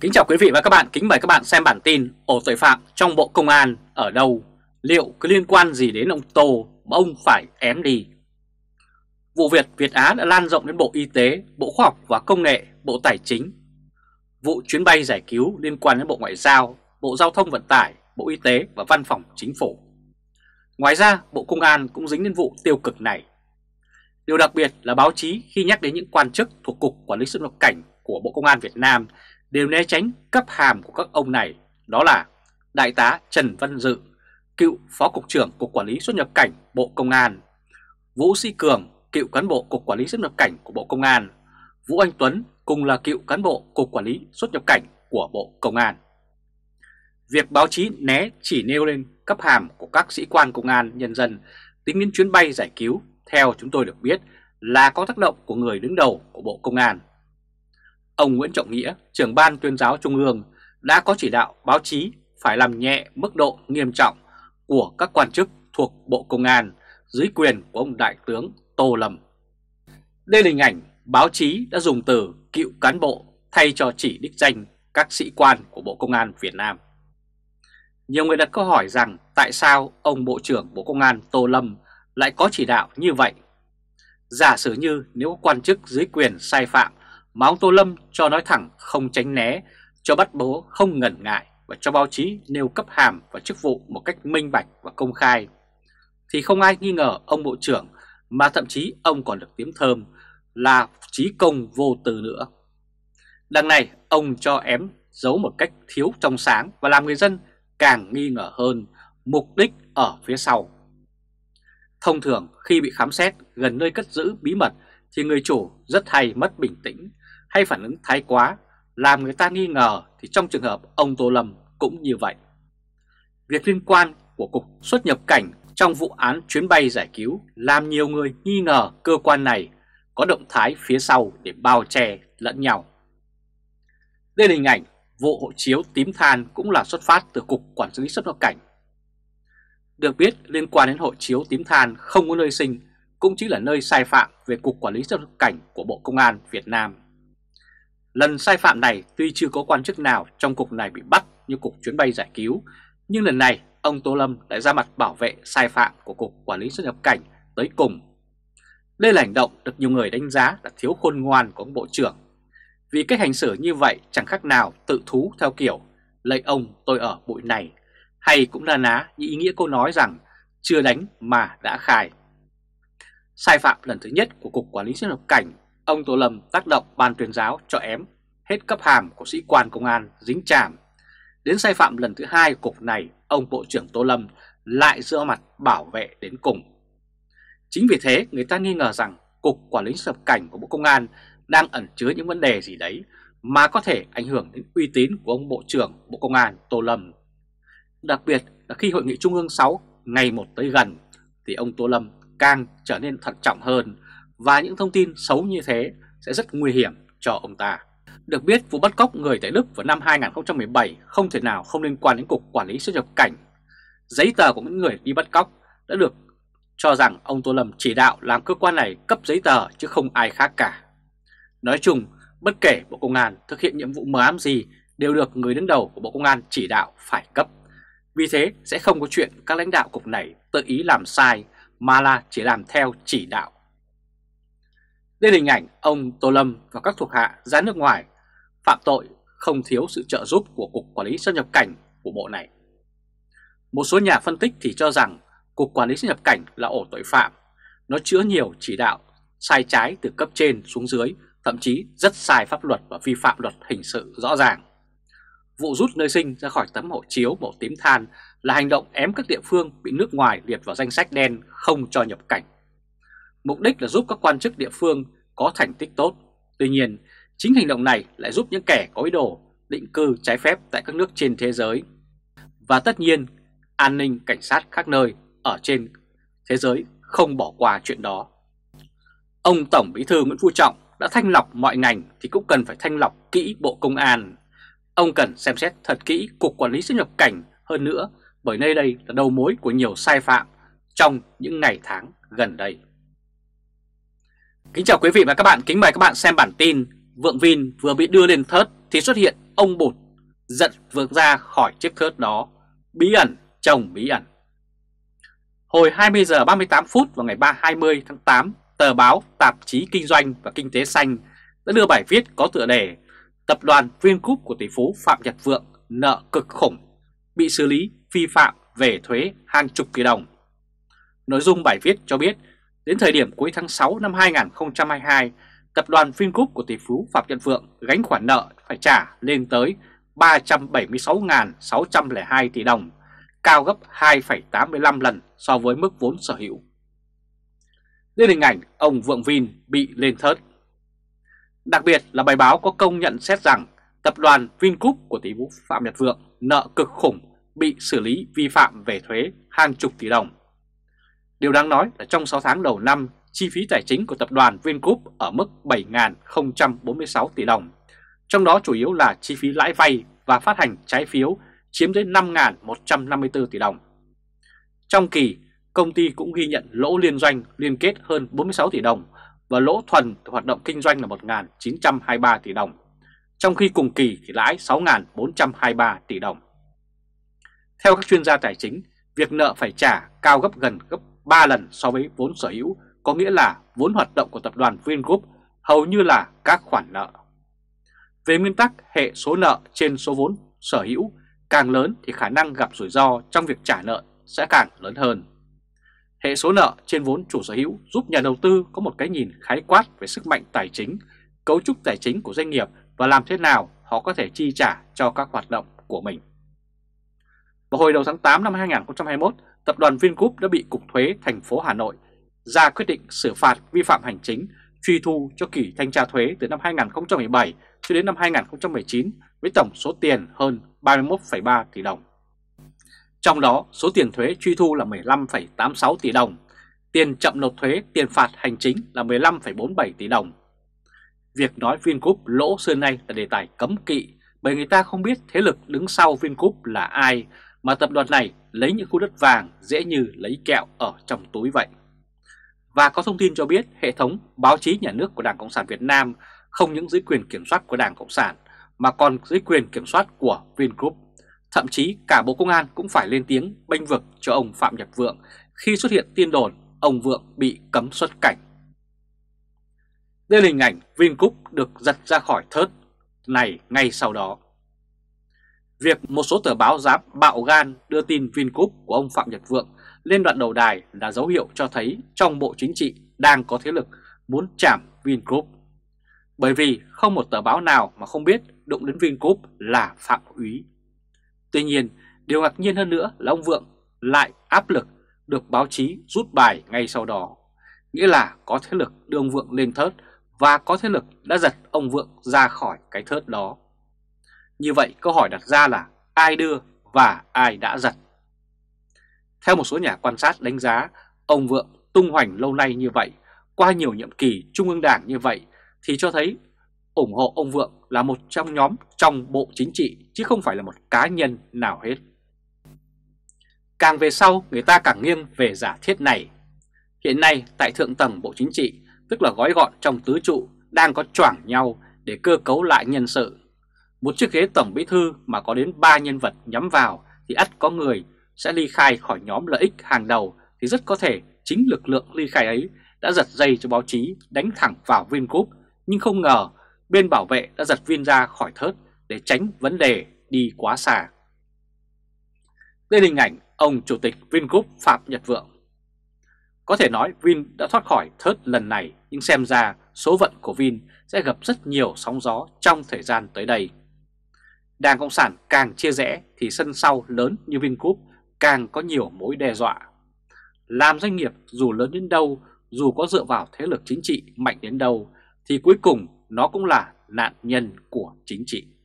Kính chào quý vị và các bạn, kính mời các bạn xem bản tin ổ tội phạm trong Bộ Công an ở đâu, liệu có liên quan gì đến ông Tô mà ông phải ém đi. Vụ việc Việt Á đã lan rộng đến Bộ Y tế, Bộ Khoa học và Công nghệ, Bộ Tài chính. Vụ chuyến bay giải cứu liên quan đến Bộ Ngoại giao, Bộ Giao thông Vận tải, Bộ Y tế và Văn phòng Chính phủ. Ngoài ra, Bộ Công an cũng dính đến vụ tiêu cực này. Điều đặc biệt là báo chí khi nhắc đến những quan chức thuộc Cục Quản lý xuất nhập cảnh của Bộ Công an Việt Nam đều né tránh cấp hàm của các ông này, đó là Đại tá Trần Văn Dự, cựu Phó Cục trưởng Cục Quản lý xuất nhập cảnh Bộ Công an, Vũ Sĩ Cường, cựu cán bộ Cục Quản lý xuất nhập cảnh của Bộ Công an, Vũ Anh Tuấn cùng là cựu cán bộ Cục Quản lý xuất nhập cảnh của Bộ Công an. Việc báo chí né chỉ nêu lên cấp hàm của các sĩ quan công an nhân dân tính đến chuyến bay giải cứu theo chúng tôi được biết là có tác động của người đứng đầu của Bộ Công an Ông Nguyễn Trọng Nghĩa, trưởng ban tuyên giáo Trung ương, đã có chỉ đạo báo chí phải làm nhẹ mức độ nghiêm trọng của các quan chức thuộc Bộ Công an dưới quyền của ông Đại tướng Tô Lâm. Đây là hình ảnh báo chí đã dùng từ cựu cán bộ thay cho chỉ đích danh các sĩ quan của Bộ Công an Việt Nam. Nhiều người đặt câu hỏi rằng tại sao ông Bộ trưởng Bộ Công an Tô Lâm lại có chỉ đạo như vậy? Giả sử như nếu quan chức dưới quyền sai phạm mà ông Tô Lâm cho nói thẳng không tránh né, cho bắt bố không ngần ngại và cho báo chí nêu cấp hàm và chức vụ một cách minh bạch và công khai, thì không ai nghi ngờ ông Bộ trưởng mà thậm chí ông còn được tiếng thơm là trí công vô từ nữa. Đằng này ông cho ém giấu một cách thiếu trong sáng và làm người dân càng nghi ngờ hơn mục đích ở phía sau. Thông thường khi bị khám xét gần nơi cất giữ bí mật thì người chủ rất hay mất bình tĩnh hay phản ứng thái quá làm người ta nghi ngờ thì trong trường hợp ông Tô Lâm cũng như vậy. Việc liên quan của Cục xuất nhập cảnh trong vụ án chuyến bay giải cứu làm nhiều người nghi ngờ cơ quan này có động thái phía sau để bao che lẫn nhau. Đây là hình ảnh vụ hộ chiếu tím than cũng là xuất phát từ Cục Quản lý xuất nhập cảnh. Được biết liên quan đến hộ chiếu tím than không có nơi sinh cũng chỉ là nơi sai phạm về Cục Quản lý xuất nhập cảnh của Bộ Công an Việt Nam. Lần sai phạm này tuy chưa có quan chức nào trong cục này bị bắt như cục chuyến bay giải cứu, nhưng lần này ông Tô Lâm đã ra mặt bảo vệ sai phạm của Cục Quản lý xuất nhập cảnh tới cùng. Đây là hành động được nhiều người đánh giá là thiếu khôn ngoan của ông Bộ trưởng, vì cách hành xử như vậy chẳng khác nào tự thú theo kiểu lấy ông tôi ở bụi này, hay cũng là ná như ý nghĩa câu nói rằng chưa đánh mà đã khai. Sai phạm lần thứ nhất của Cục Quản lý xuất nhập cảnh ông Tô Lâm tác động ban tuyên giáo cho ém hết cấp hàm của sĩ quan công an dính chàm. Đến sai phạm lần thứ hai cục này, ông Bộ trưởng Tô Lâm lại giữa mặt bảo vệ đến cùng. Chính vì thế người ta nghi ngờ rằng Cục Quản lý Xuất Cảnh của Bộ Công an đang ẩn chứa những vấn đề gì đấy mà có thể ảnh hưởng đến uy tín của ông Bộ trưởng Bộ Công an Tô Lâm. Đặc biệt là khi Hội nghị Trung ương 6 ngày một tới gần thì ông Tô Lâm càng trở nên thận trọng hơn và những thông tin xấu như thế sẽ rất nguy hiểm cho ông ta. Được biết vụ bắt cóc người tại Đức vào năm 2017 không thể nào không liên quan đến Cục Quản lý xuất nhập cảnh. Giấy tờ của những người đi bắt cóc đã được cho rằng ông Tô Lâm chỉ đạo làm cơ quan này cấp giấy tờ chứ không ai khác cả. Nói chung, bất kể Bộ Công an thực hiện nhiệm vụ mờ ám gì đều được người đứng đầu của Bộ Công an chỉ đạo phải cấp. Vì thế sẽ không có chuyện các lãnh đạo cục này tự ý làm sai mà là chỉ làm theo chỉ đạo đây là hình ảnh ông Tô Lâm và các thuộc hạ ra nước ngoài phạm tội không thiếu sự trợ giúp của Cục Quản lý xuất nhập cảnh của bộ này. Một số nhà phân tích thì cho rằng Cục Quản lý xuất nhập cảnh là ổ tội phạm, nó chứa nhiều chỉ đạo sai trái từ cấp trên xuống dưới, thậm chí rất sai pháp luật và vi phạm luật hình sự rõ ràng. Vụ rút nơi sinh ra khỏi tấm hộ chiếu màu tím than là hành động ém các địa phương bị nước ngoài liệt vào danh sách đen không cho nhập cảnh mục đích là giúp các quan chức địa phương có thành tích tốt. Tuy nhiên, chính hành động này lại giúp những kẻ có ý đồ định cư trái phép tại các nước trên thế giới. Và tất nhiên, an ninh cảnh sát các nơi ở trên thế giới không bỏ qua chuyện đó. Ông Tổng Bí thư Nguyễn Phú Trọng đã thanh lọc mọi ngành thì cũng cần phải thanh lọc kỹ Bộ Công an. Ông cần xem xét thật kỹ Cục Quản lý xuất nhập cảnh hơn nữa bởi nơi đây là đầu mối của nhiều sai phạm trong những ngày tháng gần đây. Kính chào quý vị và các bạn, kính mời các bạn xem bản tin Vượng Vin vừa bị đưa lên thớt thì xuất hiện ông bụt giận vượt ra khỏi chiếc thớt đó Bí ẩn chồng bí ẩn Hồi 20 giờ 38 phút vào ngày 20 tháng 8 Tờ báo Tạp chí Kinh doanh và Kinh tế Xanh đã đưa bài viết có tựa đề Tập đoàn Vingroup của tỷ phú Phạm Nhật Vượng nợ cực khủng Bị xử lý vi phạm về thuế hàng chục tỷ đồng Nội dung bài viết cho biết Đến thời điểm cuối tháng 6 năm 2022, tập đoàn Vingroup của tỷ phú Phạm Nhật Vượng gánh khoản nợ phải trả lên tới 376.602 tỷ đồng, cao gấp 2,85 lần so với mức vốn sở hữu. Lên hình ảnh ông Vượng Vin bị lên thớt. Đặc biệt là bài báo có công nhận xét rằng tập đoàn Vingroup của tỷ phú Phạm Nhật Vượng nợ cực khủng bị xử lý vi phạm về thuế hàng chục tỷ đồng. Điều đáng nói là trong 6 tháng đầu năm, chi phí tài chính của tập đoàn Vingroup ở mức 7.046 tỷ đồng, trong đó chủ yếu là chi phí lãi vay và phát hành trái phiếu chiếm tới 5.154 tỷ đồng. Trong kỳ, công ty cũng ghi nhận lỗ liên doanh liên kết hơn 46 tỷ đồng và lỗ thuần từ hoạt động kinh doanh là 1.923 tỷ đồng, trong khi cùng kỳ thì lãi 6.423 tỷ đồng. Theo các chuyên gia tài chính, việc nợ phải trả cao gấp gần gấp 3 lần so với vốn sở hữu, có nghĩa là vốn hoạt động của tập đoàn Vingroup hầu như là các khoản nợ. Về nguyên tắc, hệ số nợ trên số vốn sở hữu càng lớn thì khả năng gặp rủi ro trong việc trả nợ sẽ càng lớn hơn. Hệ số nợ trên vốn chủ sở hữu giúp nhà đầu tư có một cái nhìn khái quát về sức mạnh tài chính, cấu trúc tài chính của doanh nghiệp và làm thế nào họ có thể chi trả cho các hoạt động của mình. Vào hồi đầu tháng 8 năm 2021, tập đoàn Vingroup đã bị Cục Thuế thành phố Hà Nội ra quyết định xử phạt vi phạm hành chính truy thu cho kỳ thanh tra thuế từ năm 2017 cho đến năm 2019 với tổng số tiền hơn 31,3 tỷ đồng. Trong đó, số tiền thuế truy thu là 15,86 tỷ đồng, tiền chậm nộp thuế, tiền phạt hành chính là 15,47 tỷ đồng. Việc nói Vingroup lỗ xưa nay là đề tài cấm kỵ bởi người ta không biết thế lực đứng sau Vingroup là ai mà tập đoàn này lấy những khu đất vàng dễ như lấy kẹo ở trong túi vậy. Và có thông tin cho biết hệ thống báo chí nhà nước của Đảng Cộng sản Việt Nam không những dưới quyền kiểm soát của Đảng Cộng sản mà còn dưới quyền kiểm soát của Vingroup. Thậm chí cả Bộ Công an cũng phải lên tiếng bênh vực cho ông Phạm Nhật Vượng khi xuất hiện tin đồn ông Vượng bị cấm xuất cảnh. Đây là hình ảnh Vingroup được giật ra khỏi thớt này ngay sau đó. Việc một số tờ báo dám bạo gan đưa tin Vingroup của ông Phạm Nhật Vượng lên đoạn đầu đài là dấu hiệu cho thấy trong bộ chính trị đang có thế lực muốn chạm Vingroup. Bởi vì không một tờ báo nào mà không biết đụng đến Vingroup là phạm úy. Tuy nhiên, điều ngạc nhiên hơn nữa là ông Vượng lại áp lực được báo chí rút bài ngay sau đó. Nghĩa là có thế lực đưa ông Vượng lên thớt và có thế lực đã giật ông Vượng ra khỏi cái thớt đó. Như vậy câu hỏi đặt ra là ai đưa và ai đã giật? Theo một số nhà quan sát đánh giá, ông Vượng tung hoành lâu nay như vậy, qua nhiều nhiệm kỳ Trung ương Đảng như vậy thì cho thấy ủng hộ ông Vượng là một trong nhóm trong bộ chính trị chứ không phải là một cá nhân nào hết. Càng về sau người ta càng nghiêng về giả thiết này. Hiện nay tại thượng tầng bộ chính trị, tức là gói gọn trong tứ trụ đang có choảng nhau để cơ cấu lại nhân sự một chiếc ghế tổng bí thư mà có đến 3 nhân vật nhắm vào thì ắt có người sẽ ly khai khỏi nhóm lợi ích hàng đầu thì rất có thể chính lực lượng ly khai ấy đã giật dây cho báo chí đánh thẳng vào Vingroup nhưng không ngờ bên bảo vệ đã giật viên ra khỏi thớt để tránh vấn đề đi quá xa. Đây là hình ảnh ông Chủ tịch Vingroup Phạm Nhật Vượng. Có thể nói Vin đã thoát khỏi thớt lần này nhưng xem ra số phận của Vin sẽ gặp rất nhiều sóng gió trong thời gian tới đây. Đảng Cộng sản càng chia rẽ thì sân sau lớn như Vingroup càng có nhiều mối đe dọa. Làm doanh nghiệp dù lớn đến đâu, dù có dựa vào thế lực chính trị mạnh đến đâu, thì cuối cùng nó cũng là nạn nhân của chính trị.